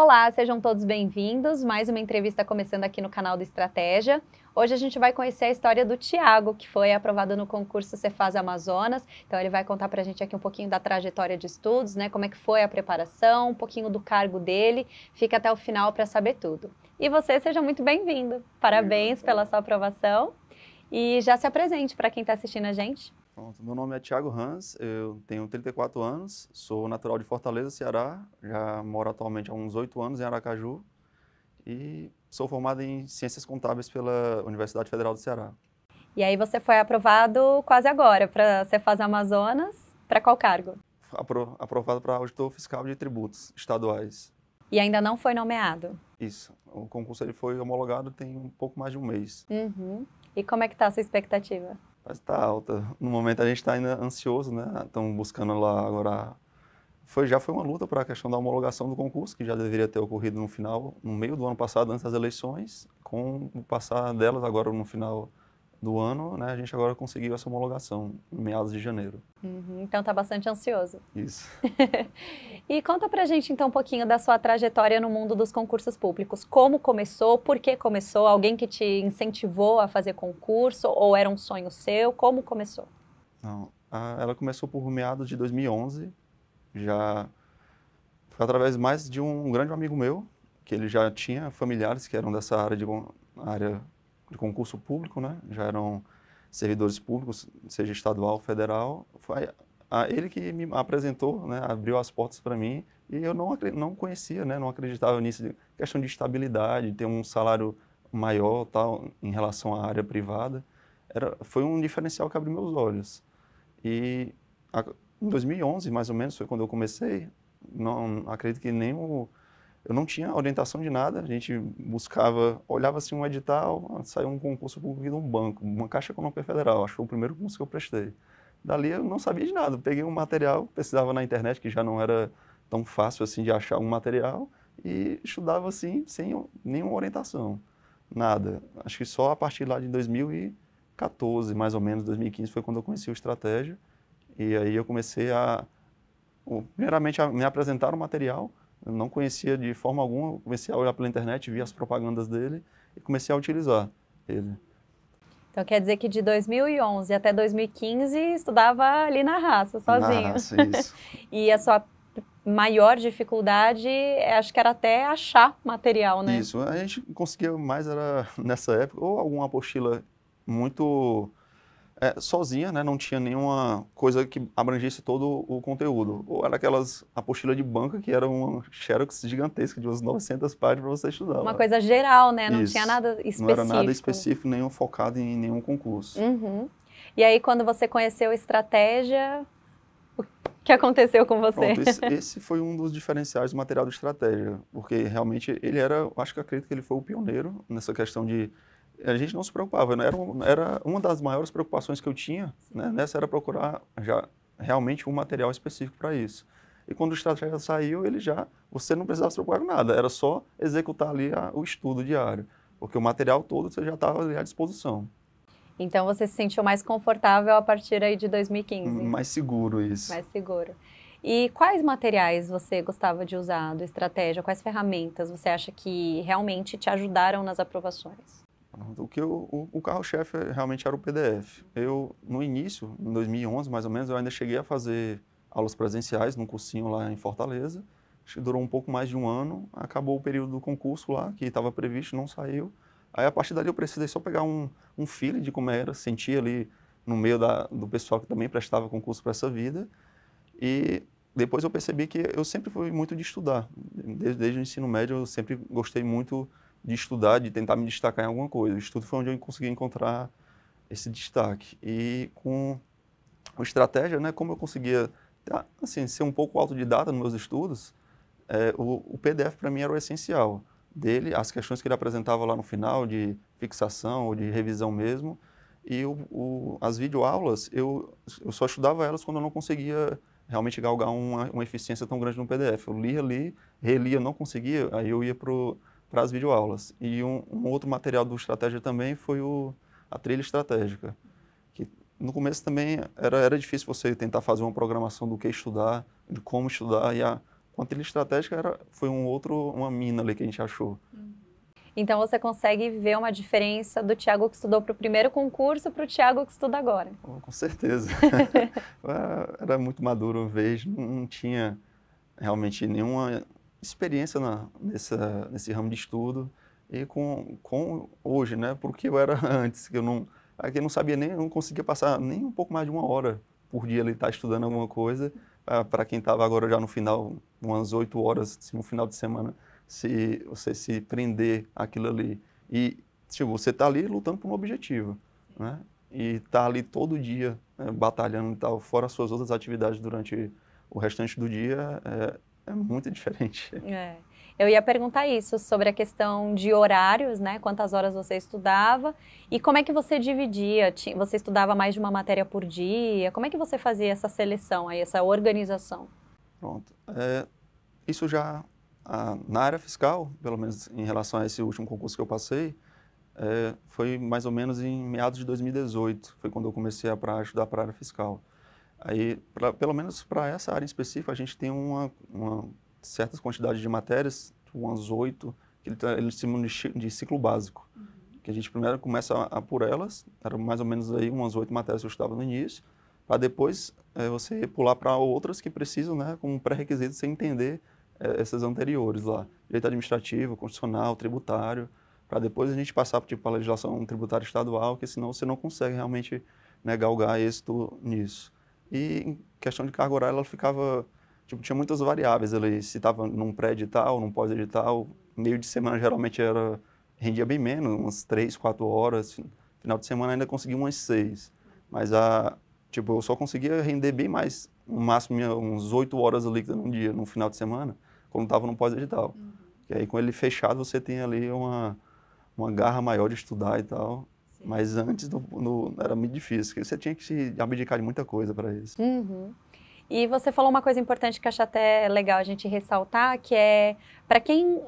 Olá, sejam todos bem-vindos. Mais uma entrevista começando aqui no canal do Estratégia. Hoje a gente vai conhecer a história do Tiago, que foi aprovado no concurso Cefaz Amazonas. Então ele vai contar para a gente aqui um pouquinho da trajetória de estudos, né? Como é que foi a preparação, um pouquinho do cargo dele. Fica até o final para saber tudo. E você seja muito bem-vindo. Parabéns pela sua aprovação. E já se apresente para quem está assistindo a gente. Pronto. Meu nome é Thiago Hans, eu tenho 34 anos, sou natural de Fortaleza, Ceará, já moro atualmente há uns 8 anos em Aracaju e sou formado em Ciências Contábeis pela Universidade Federal do Ceará. E aí você foi aprovado quase agora para Cefaz Amazonas, para qual cargo? Apro aprovado para auditor fiscal de tributos estaduais. E ainda não foi nomeado? Isso. O concurso ele foi homologado tem um pouco mais de um mês. Uhum. E como é que está a sua expectativa? mas está alta. No momento a gente está ainda ansioso, né? Estamos buscando lá agora. Foi, já foi uma luta para a questão da homologação do concurso, que já deveria ter ocorrido no final, no meio do ano passado, antes das eleições, com o passar delas agora no final do ano, né, a gente agora conseguiu essa homologação em meados de janeiro. Uhum, então tá bastante ansioso. Isso. e conta pra gente então um pouquinho da sua trajetória no mundo dos concursos públicos. Como começou? Por que começou? Alguém que te incentivou a fazer concurso ou era um sonho seu? Como começou? Não, a, ela começou por meados de 2011, já foi através mais de um grande amigo meu, que ele já tinha familiares que eram dessa área de área de concurso público, né? Já eram servidores públicos, seja estadual, federal. Foi a ele que me apresentou, né? Abriu as portas para mim e eu não não conhecia, né? Não acreditava nisso. De questão de estabilidade, ter um salário maior, tal, em relação à área privada, era foi um diferencial que abriu meus olhos. E a, em 2011, mais ou menos, foi quando eu comecei. Não acredito que nem o eu não tinha orientação de nada, a gente buscava, olhava assim um edital, ah, saiu um concurso público de um banco, uma Caixa Econômica Federal, acho que foi o primeiro concurso que eu prestei. Dali eu não sabia de nada, peguei um material, precisava na internet, que já não era tão fácil assim de achar um material, e estudava assim, sem nenhuma orientação, nada. Acho que só a partir lá de 2014, mais ou menos, 2015, foi quando eu conheci o Estratégia, e aí eu comecei a, primeiramente, a me apresentar o material, eu não conhecia de forma alguma, comecei a olhar pela internet, vi as propagandas dele e comecei a utilizar ele. Então quer dizer que de 2011 até 2015 estudava ali na raça, sozinho. Na raça, isso. e a sua maior dificuldade, é, acho que era até achar material, né? Isso, a gente conseguia mais era nessa época ou alguma apostila muito é, sozinha, né? Não tinha nenhuma coisa que abrangesse todo o conteúdo. Ou era aquelas apostilas de banca que era uma xerox gigantesca de umas 900 páginas para você estudar. Uma coisa geral, né? Não Isso. tinha nada específico. Não era nada específico, nenhum focado em nenhum concurso. Uhum. E aí, quando você conheceu a estratégia, o que aconteceu com você? Pronto, esse, esse, foi um dos diferenciais do material de estratégia, porque realmente ele era, acho que acredito que ele foi o pioneiro nessa questão de a gente não se preocupava. Né? Era, uma, era uma das maiores preocupações que eu tinha né, nessa era procurar já realmente um material específico para isso. E quando o estratégia saiu, ele já você não precisava se preocupar com nada. Era só executar ali a, o estudo diário, porque o material todo você já estava ali à disposição. Então você se sentiu mais confortável a partir aí de 2015? Mais seguro isso. Mais seguro. E quais materiais você gostava de usar do Estratégia? Quais ferramentas você acha que realmente te ajudaram nas aprovações? O que eu, o, o carro-chefe realmente era o PDF. Eu no início, em 2011 mais ou menos, eu ainda cheguei a fazer aulas presenciais num cursinho lá em Fortaleza. Durou um pouco mais de um ano, acabou o período do concurso lá, que estava previsto, não saiu. Aí a partir dali eu precisei só pegar um, um feeling de como era, sentir ali no meio da, do pessoal que também prestava concurso para essa vida. E depois eu percebi que eu sempre fui muito de estudar. Desde, desde o ensino médio eu sempre gostei muito de estudar, de tentar me destacar em alguma coisa. O estudo foi onde eu consegui encontrar esse destaque. E com a estratégia, né, como eu conseguia ah, assim, ser um pouco autodidata nos meus estudos, é, o, o, PDF para mim era o essencial dele, as questões que ele apresentava lá no final de fixação ou de revisão mesmo, e o, o, as videoaulas, eu, eu só estudava elas quando eu não conseguia realmente galgar uma, uma eficiência tão grande no PDF. Eu lia ali, relia, não conseguia, aí eu ia para o para as videoaulas. E um, um, outro material do Estratégia também foi o, a trilha estratégica, que no começo também era, era difícil você tentar fazer uma programação do que estudar, de como estudar, e a, com a trilha estratégica era, foi um outro, uma mina ali que a gente achou. Então você consegue ver uma diferença do Tiago que estudou para o primeiro concurso para o Tiago que estuda agora. Oh, com certeza. era, muito maduro uma vez, não tinha realmente nenhuma experiência na, nessa, nesse ramo de estudo e com, com hoje, né? Porque eu era antes, que eu não, que não sabia nem, não conseguia passar nem um pouco mais de uma hora por dia ele estar tá estudando alguma coisa. Para quem estava agora já no final, umas oito horas, assim, no final de semana, se você se prender aquilo ali. E, tipo, você está ali lutando por um objetivo, né? E tá ali todo dia né, batalhando e tal, fora as suas outras atividades durante o restante do dia, é, é muito diferente. É. Eu ia perguntar isso sobre a questão de horários, né? Quantas horas você estudava e como é que você dividia? Você estudava mais de uma matéria por dia? Como é que você fazia essa seleção aí, essa organização? Pronto. É, isso já a, na área fiscal, pelo menos em relação a esse último concurso que eu passei, é, foi mais ou menos em meados de 2018, foi quando eu comecei a pra, estudar para a área fiscal. Aí, pra, pelo menos para essa área em específico, a gente tem uma, uma certa quantidade de matérias, umas oito, que eles ele chamam de, de ciclo básico. Uhum. Que a gente primeiro começa a, a por elas, eram mais ou menos aí umas oito matérias que eu estudava no início, para depois é, você pular para outras que precisam, né, como pré-requisito, você entender é, essas anteriores lá. Direito administrativo, constitucional, tributário, para depois a gente passar tipo, para a legislação tributária estadual, que senão você não consegue realmente né, galgar êxito nisso. E em questão de carga horária, ela ficava. Tipo, tinha muitas variáveis. Ela se estava num pré-edital, num pós-edital. Meio de semana geralmente era rendia bem menos, umas três, quatro horas. Final de semana ainda conseguia umas seis. Mas a, tipo, eu só conseguia render bem mais, no máximo uns oito horas líquidas num dia, no final de semana, quando estava no pós-edital. Uhum. E aí com ele fechado você tem ali uma, uma garra maior de estudar e tal. Mas antes no, no, era muito difícil, porque você tinha que se abdicar de muita coisa para isso. Uhum. E você falou uma coisa importante que acho até legal a gente ressaltar, que é para quem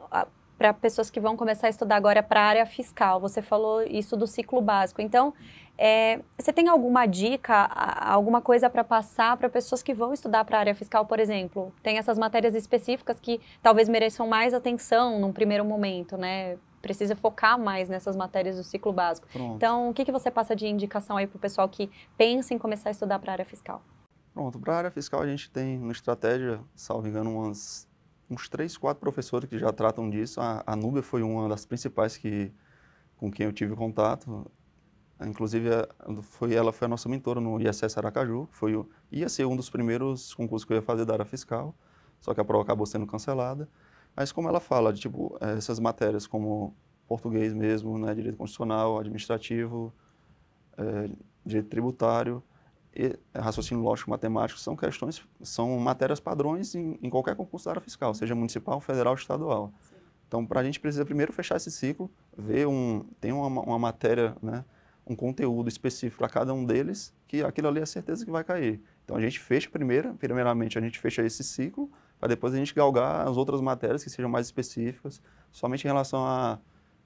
para pessoas que vão começar a estudar agora para a área fiscal. Você falou isso do ciclo básico. Então, é, você tem alguma dica, alguma coisa para passar para pessoas que vão estudar para a área fiscal, por exemplo? Tem essas matérias específicas que talvez mereçam mais atenção num primeiro momento, né? precisa focar mais nessas matérias do ciclo básico. Pronto. Então, o que, que você passa de indicação aí para o pessoal que pensa em começar a estudar para a área fiscal? Pronto, para a área fiscal a gente tem uma estratégia, salvo engano, umas, uns três, quatro professores que já tratam disso. A, a Nubia foi uma das principais que, com quem eu tive contato. Inclusive, foi, ela foi a nossa mentora no ISS Aracaju, foi, o, ia ser um dos primeiros concursos que eu ia fazer da área fiscal, só que a prova acabou sendo cancelada. Mas como ela fala, de, tipo, essas matérias como português mesmo, né, direito constitucional, administrativo, é, direito tributário, e, raciocínio lógico matemático, são questões, são matérias padrões em, em qualquer concurso da área fiscal, seja municipal, federal, estadual. Sim. Então, para a gente precisa primeiro fechar esse ciclo, ver um, tem uma, uma matéria, né, um conteúdo específico para cada um deles, que aquilo ali é certeza que vai cair. Então, a gente fecha primeiro, primeiramente a gente fecha esse ciclo para depois a gente galgar as outras matérias que sejam mais específicas, somente em relação à,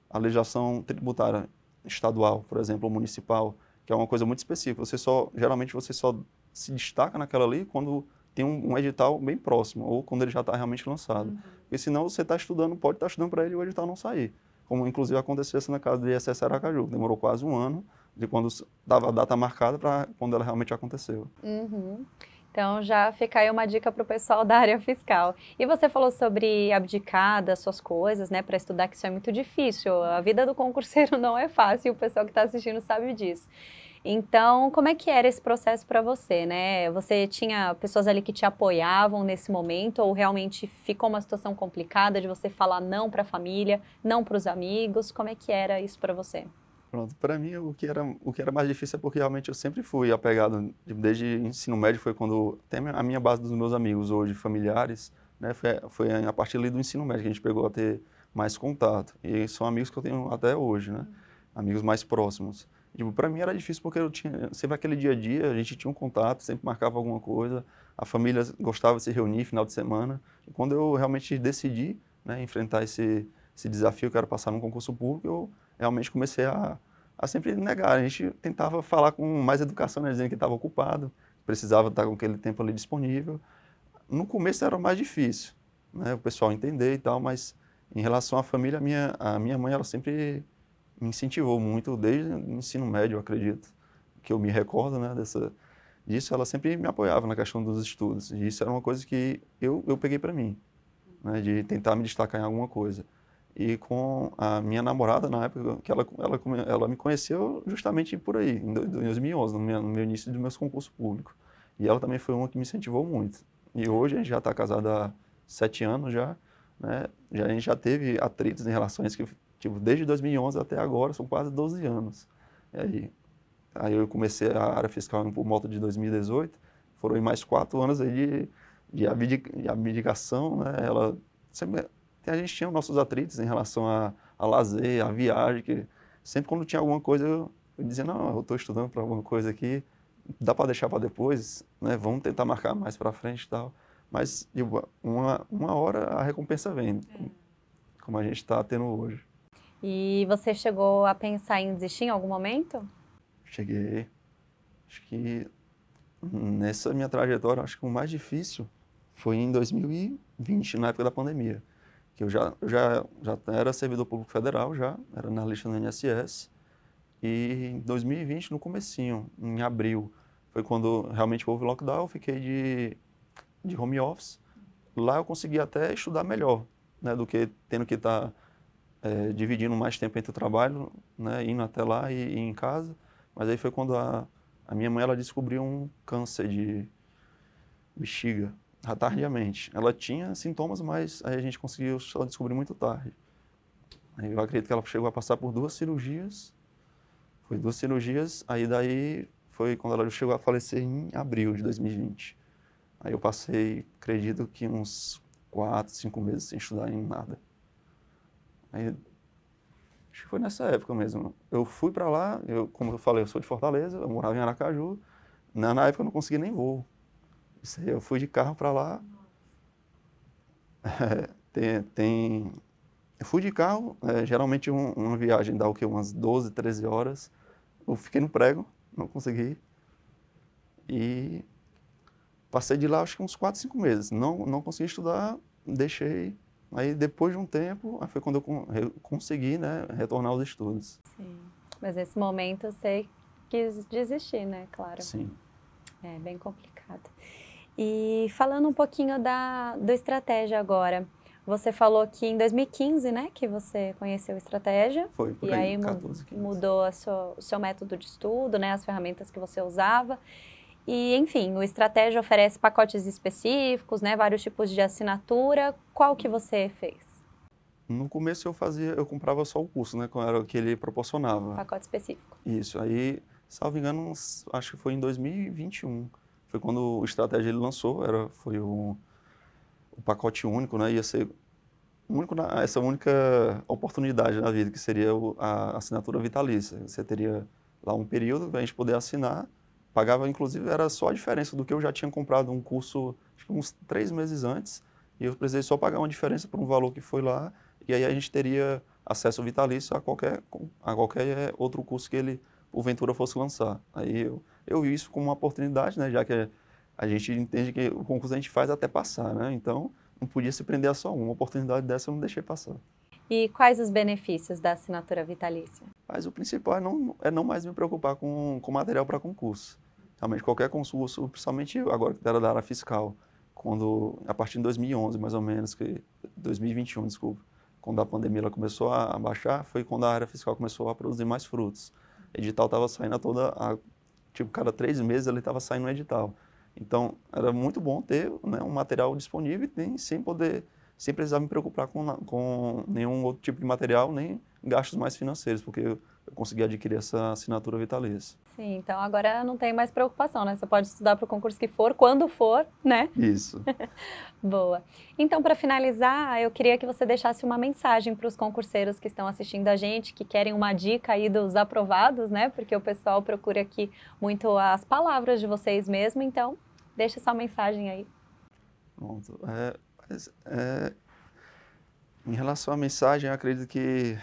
à legislação tributária estadual, por exemplo, ou municipal, que é uma coisa muito específica. Você só, geralmente você só se destaca naquela lei quando tem um, um edital bem próximo ou quando ele já está realmente lançado. Uhum. Porque senão você está estudando, pode estar tá estudando para ele e o edital não sair. Como inclusive aconteceu assim na casa do ISS Aracaju, demorou quase um ano de quando estava a data marcada para quando ela realmente aconteceu. Uhum. Então já fica aí uma dica para o pessoal da área fiscal. E você falou sobre abdicar das suas coisas, né, para estudar, que isso é muito difícil. A vida do concurseiro não é fácil, o pessoal que está assistindo sabe disso. Então, como é que era esse processo para você, né? Você tinha pessoas ali que te apoiavam nesse momento ou realmente ficou uma situação complicada de você falar não para a família, não para os amigos? Como é que era isso para você? Pronto, para mim o que, era, o que era mais difícil é porque realmente eu sempre fui apegado, desde ensino médio foi quando, até a minha base dos meus amigos hoje, familiares, né, foi, foi a partir ali do ensino médio que a gente pegou a ter mais contato. E são amigos que eu tenho até hoje, né? Amigos mais próximos. Tipo, para mim era difícil porque eu tinha sempre aquele dia a dia, a gente tinha um contato, sempre marcava alguma coisa, a família gostava de se reunir final de semana. E quando eu realmente decidi né, enfrentar esse, esse desafio que era passar num concurso público, eu realmente comecei a ela sempre negava. A gente tentava falar com mais educação, né, dizendo que estava ocupado, precisava estar com aquele tempo ali disponível. No começo era mais difícil, né, o pessoal entender e tal, mas em relação à família, a minha, a minha mãe ela sempre me incentivou muito, desde o ensino médio, eu acredito, que eu me recordo né, dessa, disso, ela sempre me apoiava na questão dos estudos. E isso era uma coisa que eu, eu peguei para mim, né, de tentar me destacar em alguma coisa e com a minha namorada na época que ela ela ela me conheceu justamente por aí em 2011 no meu, no meu início dos meus concursos públicos e ela também foi uma que me incentivou muito e hoje a gente já está casada há sete anos já né já a gente já teve atritos em relações que tipo desde 2011 até agora são quase 12 anos e aí aí eu comecei a área fiscal por moto de 2018 foram mais quatro anos aí de de abdicação né ela sempre a gente tinha nossos atritos em relação a, a lazer, a viagem, que sempre quando tinha alguma coisa eu, eu dizia, não, eu estou estudando para alguma coisa aqui, dá para deixar para depois, né? vamos tentar marcar mais para frente e tal. Mas uma, uma hora a recompensa vem, é. como a gente está tendo hoje. E você chegou a pensar em desistir em algum momento? Cheguei. Acho que nessa minha trajetória, acho que o mais difícil foi em 2020, na época da pandemia que eu já, já, já era servidor público federal, já era na lista do INSS. E em 2020, no comecinho, em abril, foi quando realmente houve lockdown, eu fiquei de, de home office. Lá eu consegui até estudar melhor, né, do que tendo que estar tá, é, dividindo mais tempo entre o trabalho, né, indo até lá e, e em casa. Mas aí foi quando a, a minha mãe ela descobriu um câncer de bexiga tardiamente. Ela tinha sintomas, mas a gente conseguiu só descobrir muito tarde. Eu acredito que ela chegou a passar por duas cirurgias. Foi duas cirurgias, aí daí foi quando ela chegou a falecer em abril de 2020. Aí eu passei, acredito que uns quatro, cinco meses sem estudar em nada. Aí acho que foi nessa época mesmo. Eu fui para lá, eu, como eu falei, eu sou de Fortaleza, eu morava em Aracaju. Na, na época eu não consegui nem voo. Eu fui de carro para lá. É, tem, tem, Eu fui de carro, é, geralmente um, uma viagem dá o quê? Umas 12, 13 horas. Eu fiquei no prego, não consegui. E passei de lá acho que uns 4, 5 meses. Não, não consegui estudar, deixei. Aí depois de um tempo, foi quando eu consegui né, retornar aos estudos. Sim. Mas nesse momento eu sei quis desistir, né? Claro. Sim. É bem complicado. E falando um pouquinho da, do Estratégia agora, você falou que em 2015, né, que você conheceu Estratégia. Foi, por E aí, aí 14, mudou a sua, o seu método de estudo, né, as ferramentas que você usava. E, enfim, o Estratégia oferece pacotes específicos, né, vários tipos de assinatura. Qual que você fez? No começo eu fazia, eu comprava só o curso, né, que era o que ele proporcionava. Um pacote específico. Isso, aí, salvo engano, acho que foi em 2021 foi quando o Estratégia ele lançou, era, foi o, o pacote único, né? Ia ser único na, essa única oportunidade na vida, que seria o, a assinatura vitalícia. Você teria lá um período para a gente poder assinar, pagava, inclusive, era só a diferença do que eu já tinha comprado um curso, acho que uns três meses antes, e eu precisei só pagar uma diferença por um valor que foi lá, e aí a gente teria acesso vitalício a qualquer, a qualquer outro curso que ele, porventura, fosse lançar. Aí eu eu vi isso como uma oportunidade, né? Já que a gente entende que o concurso a gente faz até passar, né? Então, não podia se prender a só uma. Uma oportunidade dessa eu não deixei passar. E quais os benefícios da assinatura vitalícia? Mas o principal é não, é não mais me preocupar com, com material para concurso. Realmente, qualquer concurso, principalmente agora que era da área fiscal, quando, a partir de 2011, mais ou menos, que 2021, desculpa, quando a pandemia ela começou a baixar, foi quando a área fiscal começou a produzir mais frutos. O edital estava saindo a toda a tipo, cada três meses ele estava saindo um edital. Então, era muito bom ter né, um material disponível e sem poder, sem precisar me preocupar com, com nenhum outro tipo de material, nem gastos mais financeiros, porque eu, eu consegui adquirir essa assinatura vitalícia. Sim, então agora não tem mais preocupação, né? Você pode estudar para o concurso que for, quando for, né? Isso. Boa. Então, para finalizar, eu queria que você deixasse uma mensagem para os concurseiros que estão assistindo a gente, que querem uma dica aí dos aprovados, né? Porque o pessoal procura aqui muito as palavras de vocês mesmo, então deixa essa mensagem aí. Pronto. É, é, em relação à mensagem, eu acredito que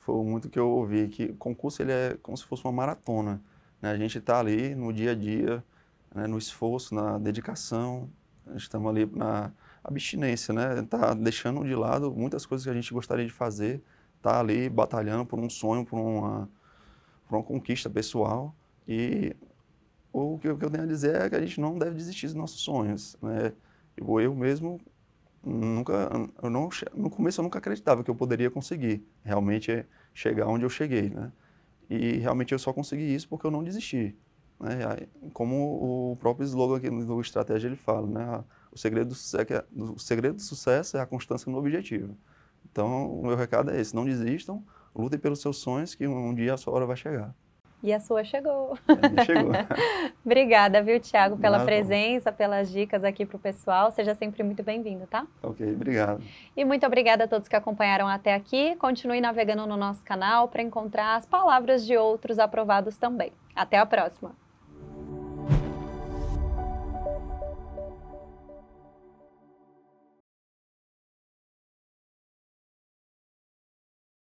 foi muito que eu ouvi, que o concurso ele é como se fosse uma maratona. Né? A gente está ali no dia a dia, né? no esforço, na dedicação, estamos ali na abstinência, né? Tá deixando de lado muitas coisas que a gente gostaria de fazer, tá ali batalhando por um sonho, por uma, por uma conquista pessoal. E o que, eu tenho a dizer é que a gente não deve desistir dos nossos sonhos, né? Eu, tipo, eu mesmo nunca, eu não, no começo eu nunca acreditava que eu poderia conseguir realmente chegar onde eu cheguei, né? E realmente eu só consegui isso porque eu não desisti. Né? Como o próprio slogan aqui do Estratégia ele fala, né? Ah, o, segredo do sucesso é, é o segredo do sucesso é a constância no objetivo. Então, o meu recado é esse, não desistam, lutem pelos seus sonhos que um dia a sua hora vai chegar. E a sua chegou. Chegou. Obrigada, viu, Tiago, pela Nada. presença, pelas dicas aqui para o pessoal. Seja sempre muito bem-vindo, tá? Ok, obrigado. E muito obrigada a todos que acompanharam até aqui. Continue navegando no nosso canal para encontrar as palavras de outros aprovados também. Até a próxima!